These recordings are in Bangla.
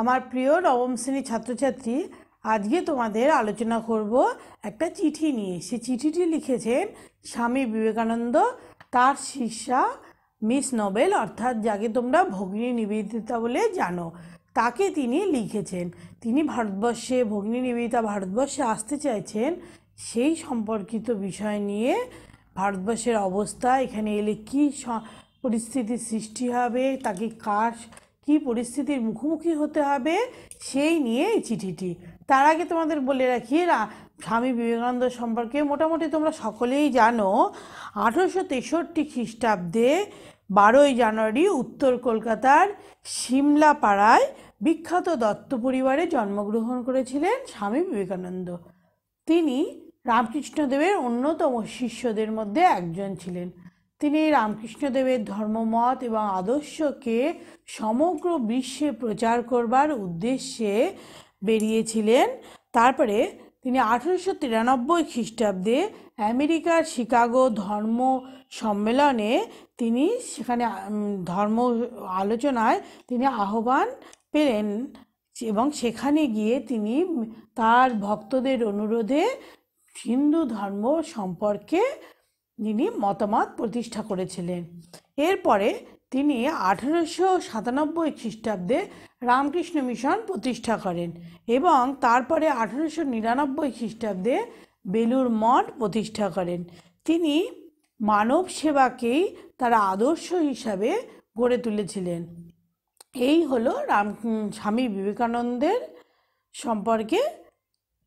আমার প্রিয় নবম শ্রেণীর ছাত্রছাত্রী আজকে তোমাদের আলোচনা করব একটা চিঠি নিয়ে সে চিঠিটি লিখেছেন স্বামী বিবেকানন্দ তার শিষ্যা মিস নোবেল অর্থাৎ যাকে তোমরা ভগ্নী নিবেদিতা বলে জানো তাকে তিনি লিখেছেন তিনি ভারতবর্ষে ভগ্নী নিবেদিতা ভারতবর্ষে আসতে চাইছেন সেই সম্পর্কিত বিষয় নিয়ে ভারতবর্ষের অবস্থা এখানে এলে কী পরিস্থিতির সৃষ্টি হবে তাকে কার কি পরিস্থিতির মুখোমুখি হতে হবে সেই নিয়ে এই চিঠিটি তার আগে তোমাদের বলে রাখি স্বামী বিবেকানন্দ সম্পর্কে মোটামুটি তোমরা সকলেই জানো আঠেরোশো তেষট্টি খ্রিস্টাব্দে বারোই জানুয়ারি উত্তর কলকাতার পাড়ায় বিখ্যাত দত্ত পরিবারে জন্মগ্রহণ করেছিলেন স্বামী বিবেকানন্দ তিনি রামকৃষ্ণদেবের অন্যতম শিষ্যদের মধ্যে একজন ছিলেন তিনি রামকৃষ্ণদেবের ধর্মমত এবং আদর্শকে সমগ্র বিশ্বে প্রচার করবার উদ্দেশ্যে বেরিয়েছিলেন তারপরে তিনি আঠেরোশো তিরানব্বই খ্রিস্টাব্দে আমেরিকার শিকাগো ধর্ম সম্মেলনে তিনি সেখানে ধর্ম আলোচনায় তিনি আহ্বান পেলেন এবং সেখানে গিয়ে তিনি তার ভক্তদের অনুরোধে হিন্দু ধর্ম সম্পর্কে যিনি মতামত প্রতিষ্ঠা করেছিলেন এরপরে তিনি আঠেরোশো সাতানব্বই খ্রিস্টাব্দে রামকৃষ্ণ মিশন প্রতিষ্ঠা করেন এবং তারপরে আঠেরোশো নিরানব্বই খ্রিস্টাব্দে বেলুর মঠ প্রতিষ্ঠা করেন তিনি মানব সেবাকেই তার আদর্শ হিসাবে গড়ে তুলেছিলেন এই হলো রাম স্বামী বিবেকানন্দের সম্পর্কে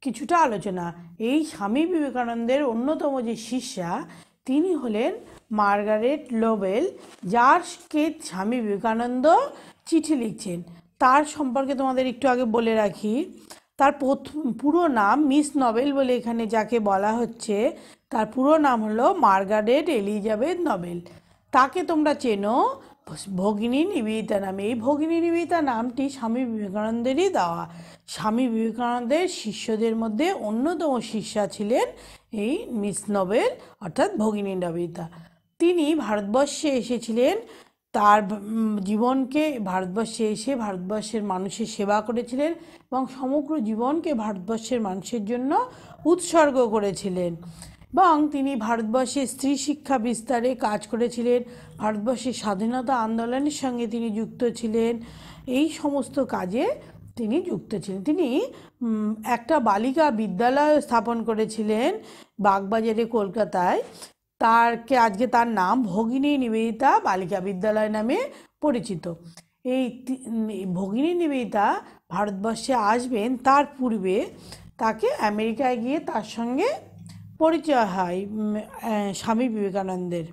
কিছুটা আলোচনা এই স্বামী বিবেকানন্দের অন্যতম যে শিষ্যা তিনি হলেন মার্গারেট লোবেল কে স্বামী বিবেকানন্দ চিঠি লিখছেন তার সম্পর্কে তোমাদের একটু আগে বলে রাখি তার প্রথম পুরো নাম মিস নবেল বলে এখানে যাকে বলা হচ্ছে তার পুরো নাম হলো মার্গারেট এলিজাবেথ নবেল তাকে তোমরা চেনো ভগিনী নিবেদিতা নামে এই ভগিনী নিবেদিতা নামটি স্বামী বিবেকানন্দেরই দেওয়া স্বামী বিবেকানন্দের শিষ্যদের মধ্যে অন্যতম শিষ্যা ছিলেন এই মিস নবেল অর্থাৎ ভগিনী নিবেদিতা তিনি ভারতবর্ষে এসেছিলেন তার জীবনকে ভারতবর্ষে এসে ভারতবর্ষের মানুষের সেবা করেছিলেন এবং সমগ্র জীবনকে ভারতবর্ষের মানুষের জন্য উৎসর্গ করেছিলেন এবং তিনি ভারতবর্ষে স্ত্রী শিক্ষা বিস্তারে কাজ করেছিলেন ভারতবর্ষের স্বাধীনতা আন্দোলনের সঙ্গে তিনি যুক্ত ছিলেন এই সমস্ত কাজে তিনি যুক্ত ছিলেন তিনি একটা বালিকা বিদ্যালয় স্থাপন করেছিলেন বাগবাজারে কলকাতায় তারকে আজকে তার নাম ভগিনী নিবেদিতা বালিকা বিদ্যালয় নামে পরিচিত এই ভগিনী নিবেদিতা ভারতবর্ষে আসবেন তার পূর্বে তাকে আমেরিকায় গিয়ে তার সঙ্গে পরিচয় হয় স্বামী বিবেকানন্দের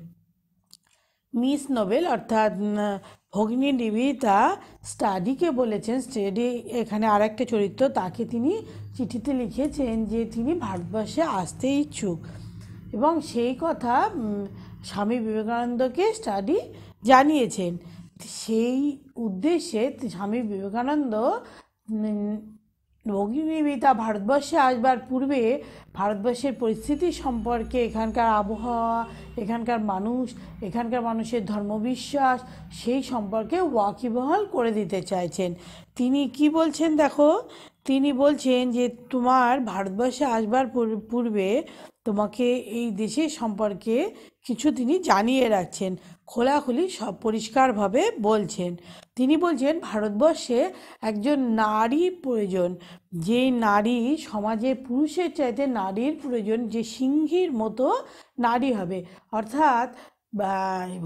মিস নোবেল অর্থাৎ ভগ্নী নিবেদিতা স্টাডিকে বলেছেন স্টাডি এখানে আর একটা চরিত্র তাকে তিনি চিঠিতে লিখেছেন যে তিনি ভারতবর্ষে আসতে ইচ্ছুক এবং সেই কথা স্বামী বিবেকানন্দকে স্টাডি জানিয়েছেন সেই উদ্দেশ্যে স্বামী বিবেকানন্দ অগ্নিবিতা ভারতবর্ষে আসবার পূর্বে ভারতবর্ষের পরিস্থিতি সম্পর্কে এখানকার আবহাওয়া এখানকার মানুষ এখানকার মানুষের ধর্মবিশ্বাস সেই সম্পর্কে ওয়াকিবহাল করে দিতে চাইছেন তিনি কি বলছেন দেখো তিনি বলছেন যে তোমার ভারতবর্ষে আসবার পূর্বে তোমাকে এই দেশের সম্পর্কে কিছু তিনি জানিয়ে রাখছেন খোলাখুলি সব পরিষ্কারভাবে বলছেন তিনি বলছেন ভারতবর্ষে একজন নারী প্রয়োজন যে নারী সমাজে পুরুষের চাইতে নারীর প্রয়োজন যে সিংহীর মতো নারী হবে অর্থাৎ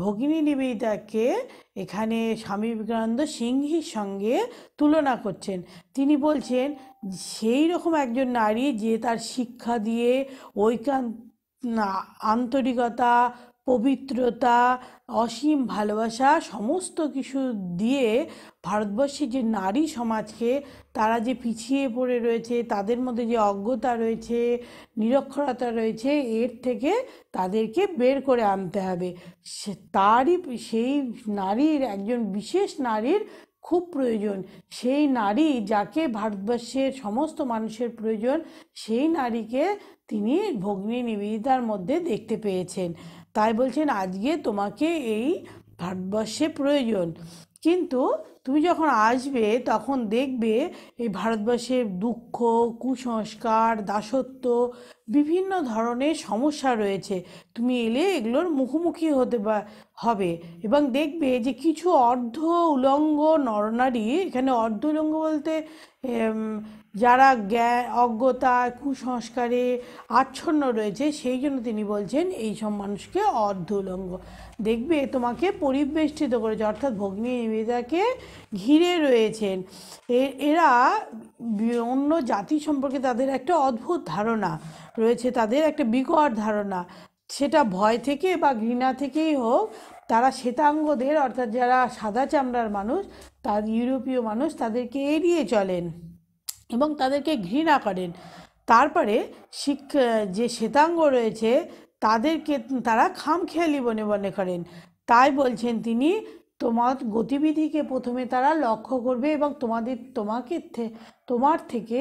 ভগিনী নিবেদিতাকে এখানে স্বামী বিবেকানন্দ সিংহীর সঙ্গে তুলনা করছেন তিনি বলছেন সেই রকম একজন নারী যে তার শিক্ষা দিয়ে ঐকান আন্তরিকতা পবিত্রতা অসীম ভালোবাসা সমস্ত কিছু দিয়ে ভারতবর্ষে যে নারী সমাজকে তারা যে পিছিয়ে পড়ে রয়েছে তাদের মধ্যে যে অজ্ঞতা রয়েছে নিরক্ষরতা রয়েছে এর থেকে তাদেরকে বের করে আনতে হবে সে তারই সেই নারীর একজন বিশেষ নারীর খুব প্রয়োজন সেই নারী যাকে ভারতবর্ষের সমস্ত মানুষের প্রয়োজন সেই নারীকে তিনি ভগ্নী নিবেদিতার মধ্যে দেখতে পেয়েছেন তাই বলছেন আজকে তোমাকে এই ভারতবর্ষে প্রয়োজন কিন্তু তুমি যখন আসবে তখন দেখবে এই ভারতবর্ষের দুঃখ কুসংস্কার দাসত্ব বিভিন্ন ধরনের সমস্যা রয়েছে তুমি এলে এগুলোর মুখোমুখি হতে হবে এবং দেখবে যে কিছু অর্ধ উলঙ্গ নরনারী এখানে অর্ধ উলঙ্গ বলতে যারা জ্ঞান অজ্ঞতা কুসংস্কারে আচ্ছন্ন রয়েছে সেই জন্য তিনি বলছেন এই সব মানুষকে অর্ধলঙ্গ দেখবে তোমাকে পরিবেষ্টিত করেছে অর্থাৎ ভগ্নী নিবেদাকে ঘিরে রয়েছেন এরা অন্য জাতি সম্পর্কে তাদের একটা অদ্ভুত ধারণা রয়েছে তাদের একটা বিকট ধারণা সেটা ভয় থেকে বা ঘৃণা থেকেই হোক তারা শ্বেতাঙ্গদের অর্থাৎ যারা সাদা চামড়ার মানুষ তার ইউরোপীয় মানুষ তাদেরকে এড়িয়ে চলেন এবং তাদেরকে ঘৃণা করেন তারপরে শিক্ষা যে শ্বেতাঙ্গ রয়েছে তাদেরকে তারা খামখেয়ালি বনে বনে করেন তাই বলছেন তিনি তোমার গতিবিধিকে প্রথমে তারা লক্ষ্য করবে এবং তোমাদের তোমাকে তোমার থেকে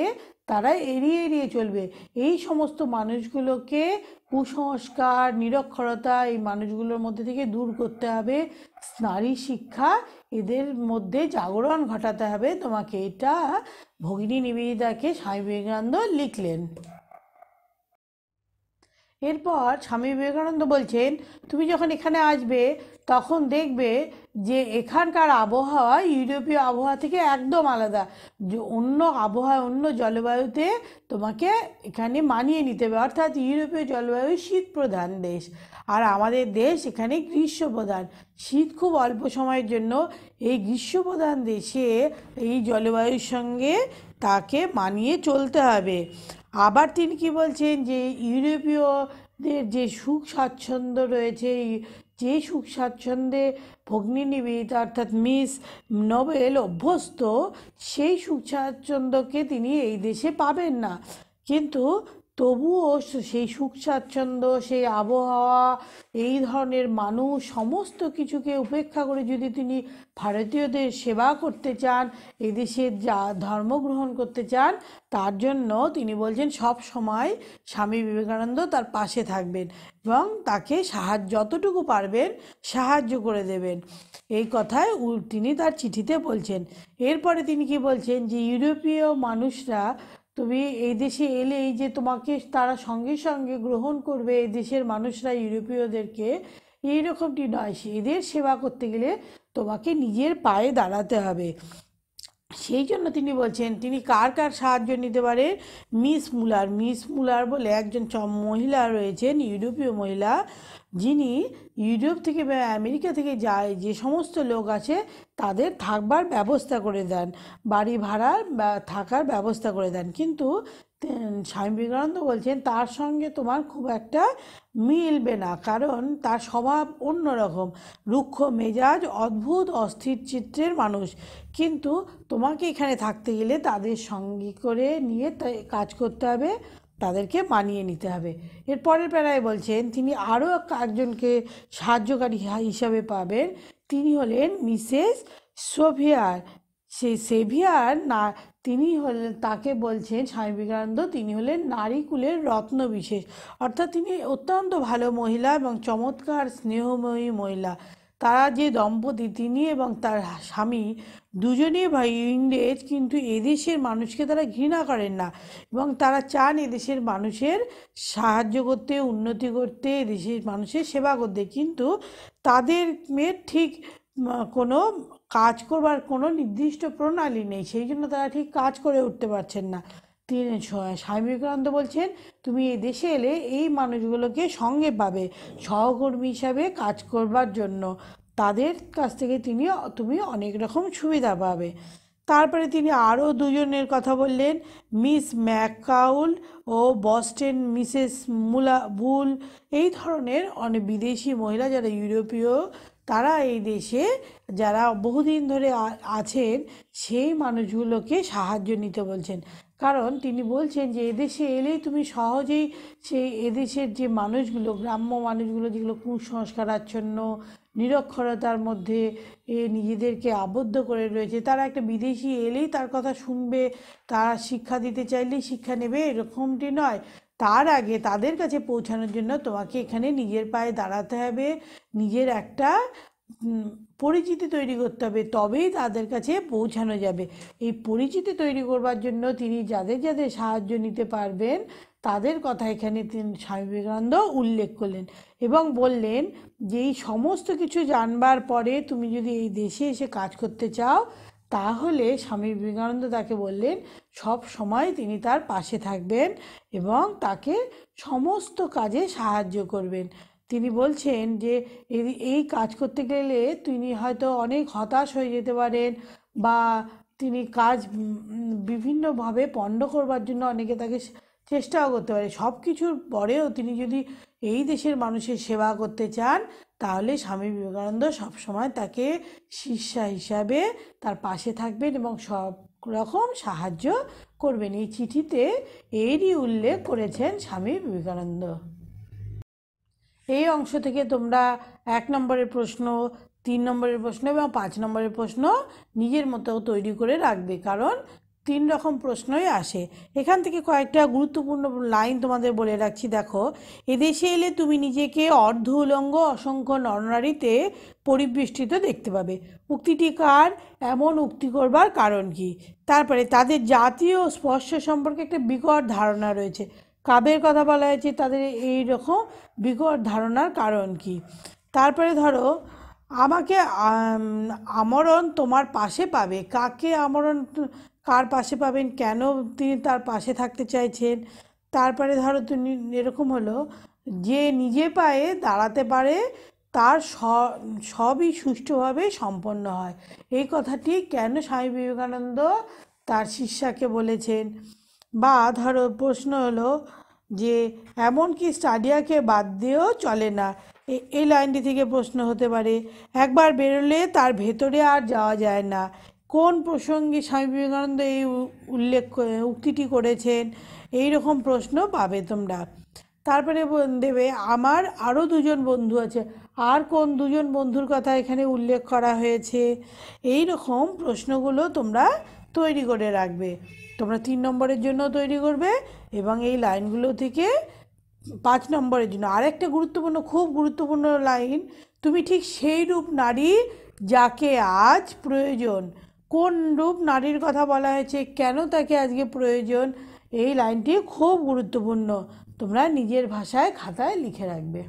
তারা এড়িয়ে এড়িয়ে চলবে এই সমস্ত মানুষগুলোকে কুসংস্কার নিরক্ষরতা এই মানুষগুলোর মধ্যে থেকে দূর করতে হবে নারী শিক্ষা এদের মধ্যে জাগরণ ঘটাতে হবে তোমাকে এটা ভগিনী নিবেদিতাকে স্বামী বিবেকানন্দ লিখলেন এরপর স্বামী বিবেকানন্দ বলছেন তুমি যখন এখানে আসবে তখন দেখবে যে এখানকার আবহাওয়া ইউরোপীয় আবহাওয়া থেকে একদম আলাদা যে অন্য আবহাওয়া অন্য জলবায়ুতে তোমাকে এখানে মানিয়ে নিতে হবে অর্থাৎ ইউরোপীয় জলবায়ু শীত প্রধান দেশ আর আমাদের দেশ এখানে গ্রীষ্ম প্রধান শীত খুব অল্প সময়ের জন্য এই গ্রীষ্ম প্রধান দেশে এই জলবায়ুর সঙ্গে তাকে মানিয়ে চলতে হবে আবার তিনি কি বলছেন যে ইউরোপীয়দের যে সুখ স্বাচ্ছন্দ্য রয়েছে যে সুখ স্বাচ্ছন্দ্যে ভগ্নিনিবিদ অর্থাৎ মিস নোবেল অভ্যস্ত সেই সুখ স্বাচ্ছন্দ্যকে তিনি এই দেশে পাবেন না কিন্তু তবুও সেই সুখ স্বাচ্ছন্দ্য সেই আবহাওয়া এই ধরনের মানুষ সমস্ত কিছুকে উপেক্ষা করে যদি তিনি ভারতীয়দের সেবা করতে চান এদেশের যা ধর্ম গ্রহণ করতে চান তার জন্য তিনি বলছেন সব সময় স্বামী বিবেকানন্দ তার পাশে থাকবেন এবং তাকে সাহায্য যতটুকু পারবেন সাহায্য করে দেবেন এই কথায় তিনি তার চিঠিতে বলছেন এরপরে তিনি কি বলছেন যে ইউরোপীয় মানুষরা তুমি এই দেশে এলে এই যে তোমাকে তারা সঙ্গে সঙ্গে গ্রহণ করবে এই দেশের মানুষরা ইউরোপীয়দেরকে এইরকমটি নয় এদের সেবা করতে গেলে তোমাকে নিজের পায়ে দাঁড়াতে হবে সেই জন্য তিনি বলছেন তিনি কার কার সাহায্য নিতে পারে মিস মুলার মিস মুলার বলে একজন মহিলা রয়েছেন ইউরোপীয় মহিলা যিনি ইউরোপ থেকে বা আমেরিকা থেকে যায় যে সমস্ত লোক আছে তাদের থাকবার ব্যবস্থা করে দেন বাড়ি ভাড়ার থাকার ব্যবস্থা করে দেন কিন্তু স্বামী বিবেকানন্দ বলছেন তার সঙ্গে তোমার খুব একটা মিলবে না কারণ তার স্বভাব অন্যরকম রুক্ষ মেজাজ অদ্ভুত অস্থির চিত্রের মানুষ কিন্তু তোমাকে এখানে থাকতে গেলে তাদের সঙ্গী করে নিয়ে কাজ করতে হবে তাদেরকে মানিয়ে নিতে হবে এরপরের প্যারায় বলছেন তিনি আরও একজনকে সাহায্যকারী হিসাবে পাবেন তিনি হলেন মিসেস সোফিয়ার সেই সেভিয়ার না তিনি হলেন তাকে বলছেন স্বামী বিবেকানন্দ তিনি হলেন নারী কুলের রত্ন বিশেষ অর্থাৎ তিনি অত্যন্ত ভালো মহিলা এবং চমৎকার স্নেহময়ী মহিলা তারা যে দম্পতি তিনি এবং তার স্বামী দুজনেই ভাই ইংরেজ কিন্তু এদেশের মানুষকে তারা ঘৃণা করেন না এবং তারা চান এদেশের মানুষের সাহায্য করতে উন্নতি করতে এদেশের মানুষের সেবা করতে কিন্তু তাদের মেয়ের ঠিক কোনো কাজ করবার কোনো নির্দিষ্ট প্রণালী নেই সেই জন্য তারা ঠিক কাজ করে উঠতে পারছেন না তিনি স্বামী বিবেকানন্দ বলছেন তুমি এই দেশে এলে এই মানুষগুলোকে সঙ্গে পাবে সহকর্মী হিসাবে কাজ করবার জন্য তাদের কাছ থেকে তিনি তুমি অনেক রকম সুবিধা পাবে তারপরে তিনি আরও দুজনের কথা বললেন মিস ম্যাকাউল ও বস্টেন মিসেস মুলা বুল এই ধরনের অনেক বিদেশি মহিলা যারা ইউরোপীয় তারা এই দেশে যারা বহুদিন ধরে আছেন সেই মানুষগুলোকে সাহায্য নিতে বলছেন কারণ তিনি বলছেন যে এদেশে এলেই তুমি সহজেই সেই এদেশের যে মানুষগুলো গ্রাম্য মানুষগুলো যেগুলো কুসংস্কার আচ্ছন্ন নিরক্ষরতার মধ্যে এ নিজেদেরকে আবদ্ধ করে রয়েছে তারা একটা বিদেশি এলেই তার কথা শুনবে তারা শিক্ষা দিতে চাইলেই শিক্ষা নেবে এরকমটি নয় তার আগে তাদের কাছে পৌঁছানোর জন্য তোমাকে এখানে নিজের পায়ে দাঁড়াতে হবে নিজের একটা পরিচিতি তৈরি করতে হবে তবেই তাদের কাছে পৌঁছানো যাবে এই পরিচিতি তৈরি করবার জন্য তিনি যাদের যাদের সাহায্য নিতে পারবেন তাদের কথা এখানে তিনি স্বামী বিবেকানন্দ উল্লেখ করলেন এবং বললেন যে এই সমস্ত কিছু জানবার পরে তুমি যদি এই দেশে এসে কাজ করতে চাও তাহলে স্বামী বিবেকানন্দ তাকে বললেন সব সময় তিনি তার পাশে থাকবেন এবং তাকে সমস্ত কাজে সাহায্য করবেন তিনি বলছেন যে এই কাজ করতে গেলে তিনি হয়তো অনেক হতাশ হয়ে যেতে পারেন বা তিনি কাজ বিভিন্নভাবে পণ্ড করবার জন্য অনেকে তাকে চেষ্টাও করতে পারে সব কিছুর পরেও তিনি যদি এই দেশের মানুষের সেবা করতে চান তাহলে স্বামী বিবেকানন্দ সবসময় তাকে শিষ্যা হিসাবে তার পাশে থাকবেন এবং সব রকম সাহায্য করবেন এই চিঠিতে এরই উল্লেখ করেছেন স্বামী বিবেকানন্দ এই অংশ থেকে তোমরা এক নম্বরের প্রশ্ন তিন নম্বরের প্রশ্ন এবং পাঁচ নম্বরের প্রশ্ন নিজের মতো তৈরি করে রাখবে কারণ তিন রকম প্রশ্নই আসে এখান থেকে কয়েকটা গুরুত্বপূর্ণ লাইন তোমাদের বলে রাখছি দেখো এদেশে এলে তুমি নিজেকে অর্ধ উলঙ্গ অসংখ্য নরনারীতে পরিবেষ্টিত দেখতে পাবে উক্তিটি কার এমন উক্তি করবার কারণ কি তারপরে তাদের জাতীয় স্পর্শ সম্পর্কে একটা বিকট ধারণা রয়েছে কাবের কথা বলা হয়েছে তাদের এই রকম বিকট ধারণার কারণ কি তারপরে ধরো আমাকে আমরণ তোমার পাশে পাবে কাকে আমরণ কার পাশে পাবেন কেন তিনি তার পাশে থাকতে চাইছেন তারপরে ধরো তিনি এরকম হলো যে নিজে পায়ে দাঁড়াতে পারে তার সবই সুষ্ঠুভাবে সম্পন্ন হয় এই কথাটি কেন স্বামী বিবেকানন্দ তার শিষ্যাকে বলেছেন বা ধরো প্রশ্ন হলো যে এমনকি স্টাডিয়াকে বাদ দিয়েও চলে না এই লাইনটি থেকে প্রশ্ন হতে পারে একবার বেরোলে তার ভেতরে আর যাওয়া যায় না কোন প্রসঙ্গে স্বামী বিবেকানন্দ এই উল্লেখ উক্তিটি করেছেন এই রকম প্রশ্ন পাবে তোমরা তারপরে দেবে আমার আরও দুজন বন্ধু আছে আর কোন দুজন বন্ধুর কথা এখানে উল্লেখ করা হয়েছে এই রকম প্রশ্নগুলো তোমরা তৈরি করে রাখবে তোমরা তিন নম্বরের জন্য তৈরি করবে এবং এই লাইনগুলো থেকে পাঁচ নম্বরের জন্য আরেকটা গুরুত্বপূর্ণ খুব গুরুত্বপূর্ণ লাইন তুমি ঠিক সেই রূপ নারী যাকে আজ প্রয়োজন কোন রূপ নারীর কথা বলা হয়েছে কেন তাকে আজকে প্রয়োজন এই লাইনটি খুব গুরুত্বপূর্ণ তোমরা নিজের ভাষায় খাতায় লিখে রাখবে